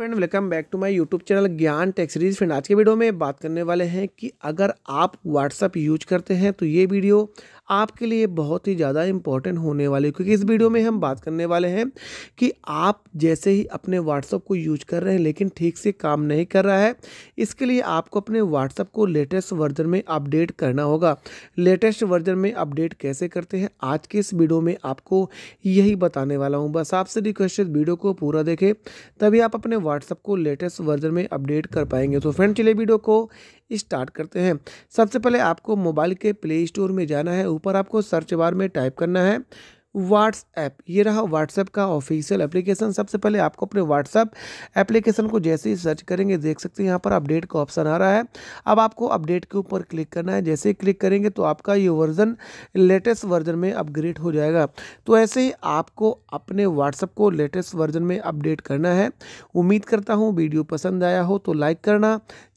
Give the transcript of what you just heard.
friend welcome back to my YouTube channel Gyan tech series friend आज के video में बात करने वाले हैं कि अगर आप व्हाट्सअप यूज करते हैं तो ये वीडियो आपके लिए बहुत ही ज़्यादा इंपॉर्टेंट होने वाली क्योंकि इस वीडियो में हम बात करने वाले हैं कि आप जैसे ही अपने व्हाट्सअप को यूज कर रहे हैं लेकिन ठीक से काम नहीं कर रहा है इसके लिए आपको अपने व्हाट्सअप को लेटेस्ट वर्जन में अपडेट करना होगा लेटेस्ट वर्जन में अपडेट कैसे करते हैं आज के इस वीडियो में आपको यही बताने वाला हूँ बस आपसे रिक्वेस्ट वीडियो को पूरा देखें तभी आप अपने व्हाट्सअप को लेटेस्ट वर्जन में अपडेट कर पाएंगे तो फ्रेंड चले वीडियो को स्टार्ट करते हैं सबसे पहले आपको मोबाइल के प्ले स्टोर में जाना है ऊपर आपको सर्च बार में टाइप करना है व्हाट्सएप ये रहा व्हाट्सएप का ऑफिशियल एप्लीकेशन सबसे पहले आपको अपने व्हाट्सएप एप्लीकेशन को जैसे ही सर्च करेंगे देख सकते हैं यहाँ पर अपडेट का ऑप्शन आ रहा है अब आपको अपडेट के ऊपर क्लिक करना है जैसे ही क्लिक करेंगे तो आपका ये वर्जन लेटेस्ट वर्जन में अपग्रेड हो जाएगा तो ऐसे ही आपको अपने व्हाट्सएप को लेटेस्ट वर्जन में अपडेट करना है उम्मीद करता हूँ वीडियो पसंद आया हो तो लाइक करना